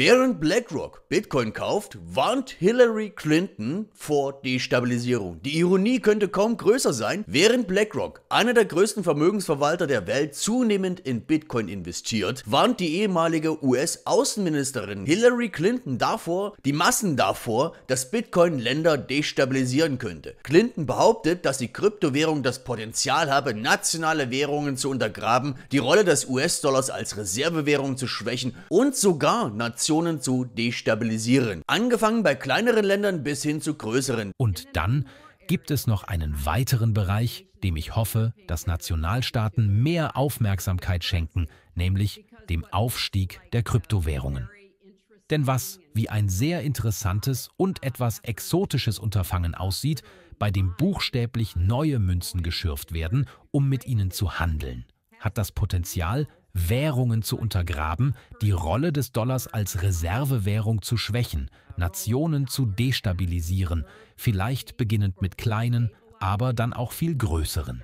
Während BlackRock Bitcoin kauft, warnt Hillary Clinton vor Destabilisierung. Die Ironie könnte kaum größer sein, während BlackRock, einer der größten Vermögensverwalter der Welt, zunehmend in Bitcoin investiert, warnt die ehemalige US-Außenministerin Hillary Clinton davor, die Massen davor, dass Bitcoin Länder destabilisieren könnte. Clinton behauptet, dass die Kryptowährung das Potenzial habe, nationale Währungen zu untergraben, die Rolle des US-Dollars als Reservewährung zu schwächen und sogar nationale Nationen zu destabilisieren. Angefangen bei kleineren Ländern bis hin zu größeren. Und dann gibt es noch einen weiteren Bereich, dem ich hoffe, dass Nationalstaaten mehr Aufmerksamkeit schenken, nämlich dem Aufstieg der Kryptowährungen. Denn was wie ein sehr interessantes und etwas exotisches Unterfangen aussieht, bei dem buchstäblich neue Münzen geschürft werden, um mit ihnen zu handeln, hat das Potenzial, Währungen zu untergraben, die Rolle des Dollars als Reservewährung zu schwächen, Nationen zu destabilisieren, vielleicht beginnend mit kleinen, aber dann auch viel größeren.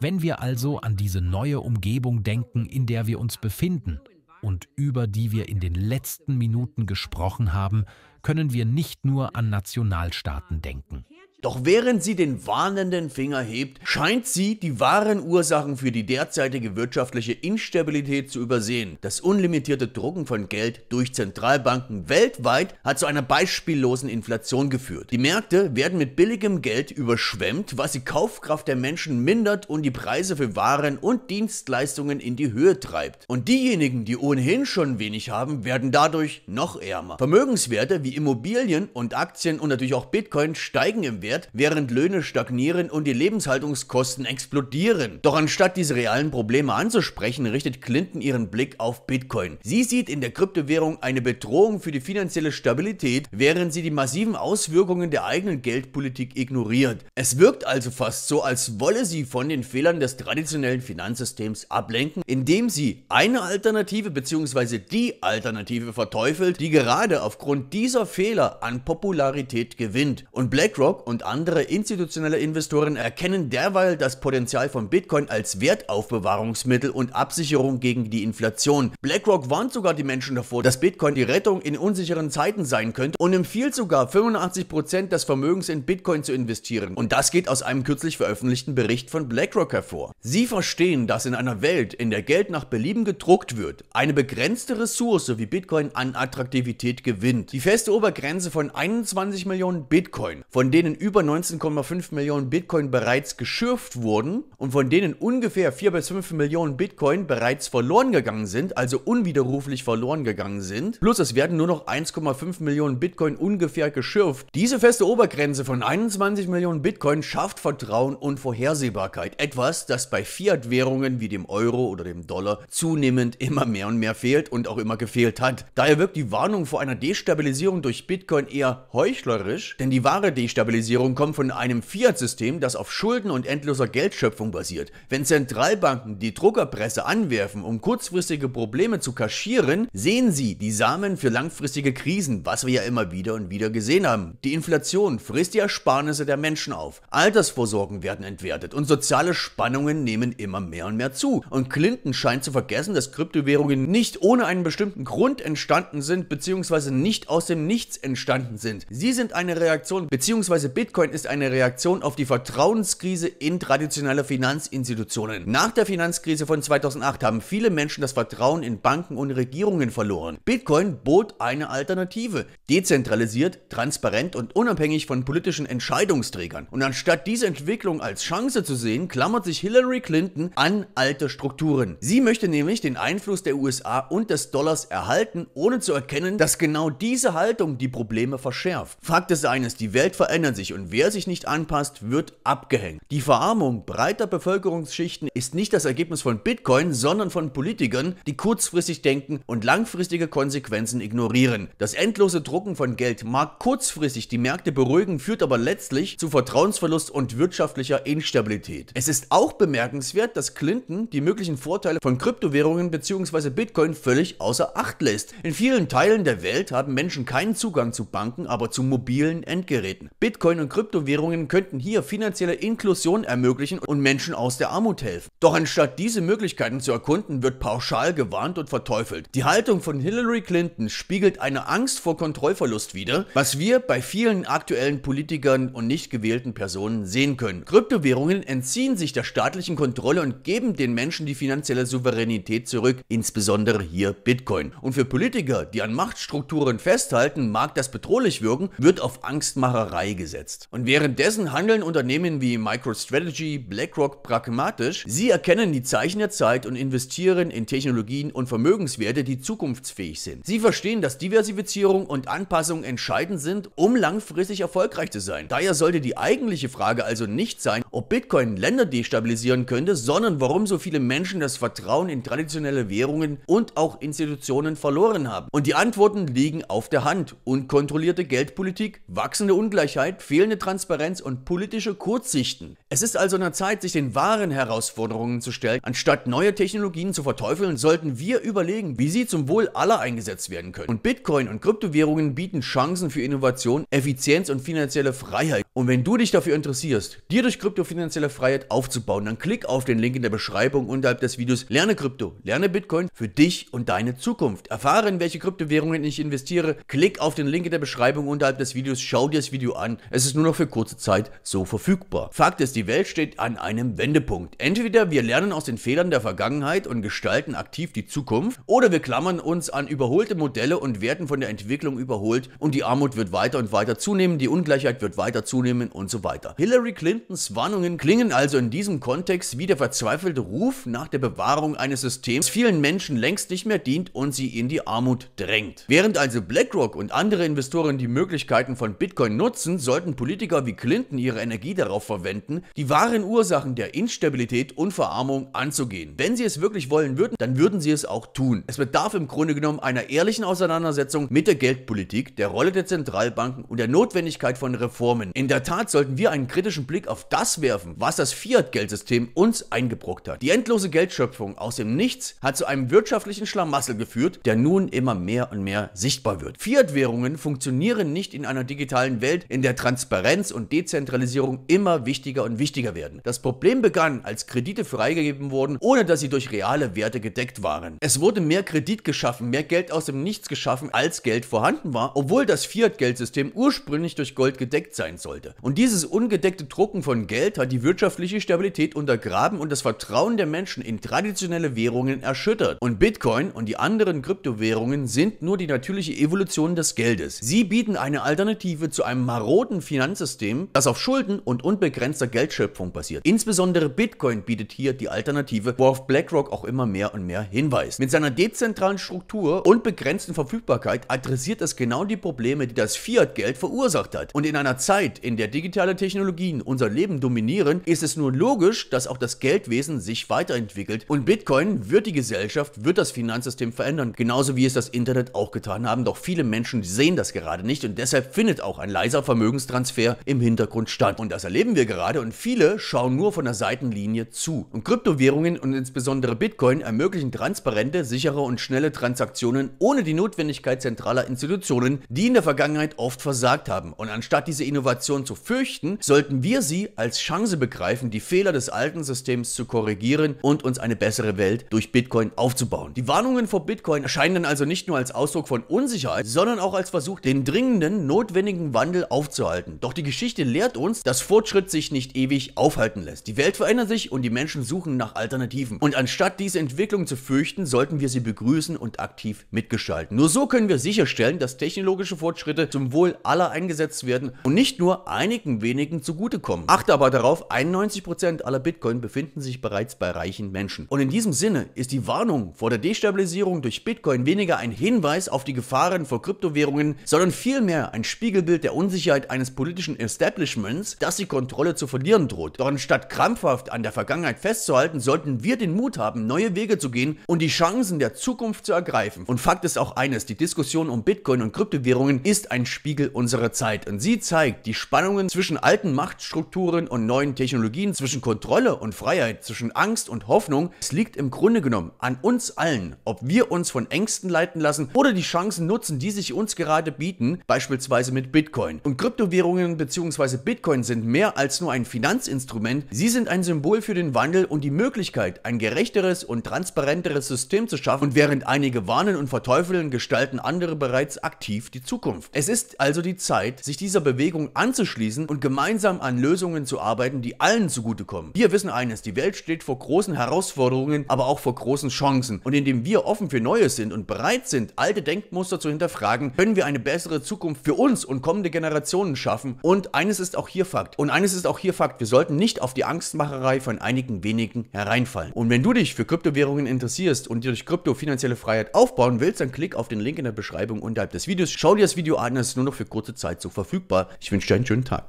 Wenn wir also an diese neue Umgebung denken, in der wir uns befinden und über die wir in den letzten Minuten gesprochen haben, können wir nicht nur an Nationalstaaten denken. Doch während sie den warnenden Finger hebt, scheint sie die wahren Ursachen für die derzeitige wirtschaftliche Instabilität zu übersehen. Das unlimitierte Drucken von Geld durch Zentralbanken weltweit hat zu einer beispiellosen Inflation geführt. Die Märkte werden mit billigem Geld überschwemmt, was die Kaufkraft der Menschen mindert und die Preise für Waren und Dienstleistungen in die Höhe treibt. Und diejenigen, die ohnehin schon wenig haben, werden dadurch noch ärmer. Vermögenswerte wie Immobilien und Aktien und natürlich auch Bitcoin steigen im Wert wird, während Löhne stagnieren und die Lebenshaltungskosten explodieren. Doch anstatt diese realen Probleme anzusprechen, richtet Clinton ihren Blick auf Bitcoin. Sie sieht in der Kryptowährung eine Bedrohung für die finanzielle Stabilität, während sie die massiven Auswirkungen der eigenen Geldpolitik ignoriert. Es wirkt also fast so, als wolle sie von den Fehlern des traditionellen Finanzsystems ablenken, indem sie eine Alternative bzw. die Alternative verteufelt, die gerade aufgrund dieser Fehler an Popularität gewinnt. Und BlackRock und und andere institutionelle Investoren erkennen derweil das Potenzial von Bitcoin als Wertaufbewahrungsmittel und Absicherung gegen die Inflation. BlackRock warnt sogar die Menschen davor, dass Bitcoin die Rettung in unsicheren Zeiten sein könnte und empfiehlt sogar 85% des Vermögens in Bitcoin zu investieren. Und das geht aus einem kürzlich veröffentlichten Bericht von BlackRock hervor. Sie verstehen, dass in einer Welt, in der Geld nach Belieben gedruckt wird, eine begrenzte Ressource wie Bitcoin an Attraktivität gewinnt. Die feste Obergrenze von 21 Millionen Bitcoin, von denen über über 19,5 Millionen Bitcoin bereits geschürft wurden und von denen ungefähr 4 bis 5 Millionen Bitcoin bereits verloren gegangen sind, also unwiderruflich verloren gegangen sind. Plus es werden nur noch 1,5 Millionen Bitcoin ungefähr geschürft. Diese feste Obergrenze von 21 Millionen Bitcoin schafft Vertrauen und Vorhersehbarkeit. Etwas, das bei Fiat-Währungen wie dem Euro oder dem Dollar zunehmend immer mehr und mehr fehlt und auch immer gefehlt hat. Daher wirkt die Warnung vor einer Destabilisierung durch Bitcoin eher heuchlerisch, denn die wahre Destabilisierung Globalisierung kommen von einem Fiat-System, das auf Schulden und endloser Geldschöpfung basiert. Wenn Zentralbanken die Druckerpresse anwerfen, um kurzfristige Probleme zu kaschieren, sehen sie die Samen für langfristige Krisen, was wir ja immer wieder und wieder gesehen haben. Die Inflation frisst die Ersparnisse der Menschen auf, Altersvorsorgen werden entwertet und soziale Spannungen nehmen immer mehr und mehr zu. Und Clinton scheint zu vergessen, dass Kryptowährungen nicht ohne einen bestimmten Grund entstanden sind bzw. nicht aus dem Nichts entstanden sind. Sie sind eine Reaktion bzw. Bitcoin ist eine Reaktion auf die Vertrauenskrise in traditionelle Finanzinstitutionen. Nach der Finanzkrise von 2008 haben viele Menschen das Vertrauen in Banken und Regierungen verloren. Bitcoin bot eine Alternative, dezentralisiert, transparent und unabhängig von politischen Entscheidungsträgern. Und anstatt diese Entwicklung als Chance zu sehen, klammert sich Hillary Clinton an alte Strukturen. Sie möchte nämlich den Einfluss der USA und des Dollars erhalten, ohne zu erkennen, dass genau diese Haltung die Probleme verschärft. Fakt ist eines, die Welt verändert sich und wer sich nicht anpasst, wird abgehängt. Die Verarmung breiter Bevölkerungsschichten ist nicht das Ergebnis von Bitcoin, sondern von Politikern, die kurzfristig denken und langfristige Konsequenzen ignorieren. Das endlose Drucken von Geld mag kurzfristig die Märkte beruhigen, führt aber letztlich zu Vertrauensverlust und wirtschaftlicher Instabilität. Es ist auch bemerkenswert, dass Clinton die möglichen Vorteile von Kryptowährungen bzw. Bitcoin völlig außer Acht lässt. In vielen Teilen der Welt haben Menschen keinen Zugang zu Banken, aber zu mobilen Endgeräten. Bitcoin und Kryptowährungen könnten hier finanzielle Inklusion ermöglichen und Menschen aus der Armut helfen. Doch anstatt diese Möglichkeiten zu erkunden, wird pauschal gewarnt und verteufelt. Die Haltung von Hillary Clinton spiegelt eine Angst vor Kontrollverlust wider, was wir bei vielen aktuellen Politikern und nicht gewählten Personen sehen können. Kryptowährungen entziehen sich der staatlichen Kontrolle und geben den Menschen die finanzielle Souveränität zurück, insbesondere hier Bitcoin. Und für Politiker, die an Machtstrukturen festhalten, mag das bedrohlich wirken, wird auf Angstmacherei gesetzt umgesetzt. Und währenddessen handeln Unternehmen wie MicroStrategy, BlackRock pragmatisch. Sie erkennen die Zeichen der Zeit und investieren in Technologien und Vermögenswerte, die zukunftsfähig sind. Sie verstehen, dass Diversifizierung und Anpassung entscheidend sind, um langfristig erfolgreich zu sein. Daher sollte die eigentliche Frage also nicht sein, ob Bitcoin Länder destabilisieren könnte, sondern warum so viele Menschen das Vertrauen in traditionelle Währungen und auch Institutionen verloren haben. Und die Antworten liegen auf der Hand. Unkontrollierte Geldpolitik, wachsende Ungleichheit, Fehler fehlende Transparenz und politische Kurzsichten. Es ist also an der Zeit, sich den wahren Herausforderungen zu stellen. Anstatt neue Technologien zu verteufeln, sollten wir überlegen, wie sie zum Wohl aller eingesetzt werden können. Und Bitcoin und Kryptowährungen bieten Chancen für Innovation, Effizienz und finanzielle Freiheit. Und wenn du dich dafür interessierst, dir durch Krypto finanzielle Freiheit aufzubauen, dann klick auf den Link in der Beschreibung unterhalb des Videos. Lerne Krypto, lerne Bitcoin für dich und deine Zukunft. Erfahre, in welche Kryptowährungen ich investiere. Klick auf den Link in der Beschreibung unterhalb des Videos. Schau dir das Video an. Es ist ist nur noch für kurze Zeit so verfügbar. Fakt ist, die Welt steht an einem Wendepunkt. Entweder wir lernen aus den Fehlern der Vergangenheit und gestalten aktiv die Zukunft, oder wir klammern uns an überholte Modelle und werden von der Entwicklung überholt und die Armut wird weiter und weiter zunehmen, die Ungleichheit wird weiter zunehmen und so weiter. Hillary Clintons Warnungen klingen also in diesem Kontext wie der verzweifelte Ruf nach der Bewahrung eines Systems, das vielen Menschen längst nicht mehr dient und sie in die Armut drängt. Während also BlackRock und andere Investoren die Möglichkeiten von Bitcoin nutzen, sollten Politiker wie Clinton ihre Energie darauf verwenden, die wahren Ursachen der Instabilität und Verarmung anzugehen. Wenn sie es wirklich wollen würden, dann würden sie es auch tun. Es bedarf im Grunde genommen einer ehrlichen Auseinandersetzung mit der Geldpolitik, der Rolle der Zentralbanken und der Notwendigkeit von Reformen. In der Tat sollten wir einen kritischen Blick auf das werfen, was das Fiat-Geldsystem uns eingebrockt hat. Die endlose Geldschöpfung aus dem Nichts hat zu einem wirtschaftlichen Schlamassel geführt, der nun immer mehr und mehr sichtbar wird. Fiat-Währungen funktionieren nicht in einer digitalen Welt, in der Transparenz Transparenz und Dezentralisierung immer wichtiger und wichtiger werden. Das Problem begann, als Kredite freigegeben wurden, ohne dass sie durch reale Werte gedeckt waren. Es wurde mehr Kredit geschaffen, mehr Geld aus dem Nichts geschaffen, als Geld vorhanden war, obwohl das Fiat-Geldsystem ursprünglich durch Gold gedeckt sein sollte. Und dieses ungedeckte Drucken von Geld hat die wirtschaftliche Stabilität untergraben und das Vertrauen der Menschen in traditionelle Währungen erschüttert. Und Bitcoin und die anderen Kryptowährungen sind nur die natürliche Evolution des Geldes. Sie bieten eine Alternative zu einem maroden Finanzierungsmodell Finanzsystem, das auf Schulden und unbegrenzter Geldschöpfung basiert. Insbesondere Bitcoin bietet hier die Alternative, worauf BlackRock auch immer mehr und mehr hinweist. Mit seiner dezentralen Struktur und begrenzten Verfügbarkeit adressiert es genau die Probleme, die das Fiat-Geld verursacht hat. Und in einer Zeit, in der digitale Technologien unser Leben dominieren, ist es nur logisch, dass auch das Geldwesen sich weiterentwickelt und Bitcoin wird die Gesellschaft, wird das Finanzsystem verändern, genauso wie es das Internet auch getan haben. Doch viele Menschen sehen das gerade nicht und deshalb findet auch ein leiser Vermögenstransfer Transfer im Hintergrund stand. Und das erleben wir gerade und viele schauen nur von der Seitenlinie zu. Und Kryptowährungen und insbesondere Bitcoin ermöglichen transparente, sichere und schnelle Transaktionen ohne die Notwendigkeit zentraler Institutionen, die in der Vergangenheit oft versagt haben. Und anstatt diese Innovation zu fürchten, sollten wir sie als Chance begreifen, die Fehler des alten Systems zu korrigieren und uns eine bessere Welt durch Bitcoin aufzubauen. Die Warnungen vor Bitcoin erscheinen dann also nicht nur als Ausdruck von Unsicherheit, sondern auch als Versuch, den dringenden, notwendigen Wandel aufzuhalten. Doch die Geschichte lehrt uns, dass Fortschritt sich nicht ewig aufhalten lässt. Die Welt verändert sich und die Menschen suchen nach Alternativen. Und anstatt diese Entwicklung zu fürchten, sollten wir sie begrüßen und aktiv mitgestalten. Nur so können wir sicherstellen, dass technologische Fortschritte zum Wohl aller eingesetzt werden und nicht nur einigen wenigen zugutekommen. Achte aber darauf, 91% aller Bitcoin befinden sich bereits bei reichen Menschen. Und in diesem Sinne ist die Warnung vor der Destabilisierung durch Bitcoin weniger ein Hinweis auf die Gefahren vor Kryptowährungen, sondern vielmehr ein Spiegelbild der Unsicherheit eines politischen Establishments, dass sie Kontrolle zu verlieren droht. Doch anstatt krampfhaft an der Vergangenheit festzuhalten, sollten wir den Mut haben, neue Wege zu gehen und die Chancen der Zukunft zu ergreifen. Und Fakt ist auch eines, die Diskussion um Bitcoin und Kryptowährungen ist ein Spiegel unserer Zeit. Und sie zeigt die Spannungen zwischen alten Machtstrukturen und neuen Technologien, zwischen Kontrolle und Freiheit, zwischen Angst und Hoffnung. Es liegt im Grunde genommen an uns allen, ob wir uns von Ängsten leiten lassen oder die Chancen nutzen, die sich uns gerade bieten, beispielsweise mit Bitcoin. Und Kryptowährungen Kryptowährungen bzw. Bitcoin sind mehr als nur ein Finanzinstrument, sie sind ein Symbol für den Wandel und die Möglichkeit, ein gerechteres und transparenteres System zu schaffen und während einige warnen und verteufeln, gestalten andere bereits aktiv die Zukunft. Es ist also die Zeit, sich dieser Bewegung anzuschließen und gemeinsam an Lösungen zu arbeiten, die allen zugutekommen. Wir wissen eines, die Welt steht vor großen Herausforderungen, aber auch vor großen Chancen und indem wir offen für Neues sind und bereit sind, alte Denkmuster zu hinterfragen, können wir eine bessere Zukunft für uns und kommende Generationen schaffen schaffen. Und eines ist auch hier Fakt. Und eines ist auch hier Fakt. Wir sollten nicht auf die Angstmacherei von einigen wenigen hereinfallen. Und wenn du dich für Kryptowährungen interessierst und dir durch Krypto finanzielle Freiheit aufbauen willst, dann klick auf den Link in der Beschreibung unterhalb des Videos. Schau dir das Video an, es ist nur noch für kurze Zeit so verfügbar. Ich wünsche dir einen schönen Tag.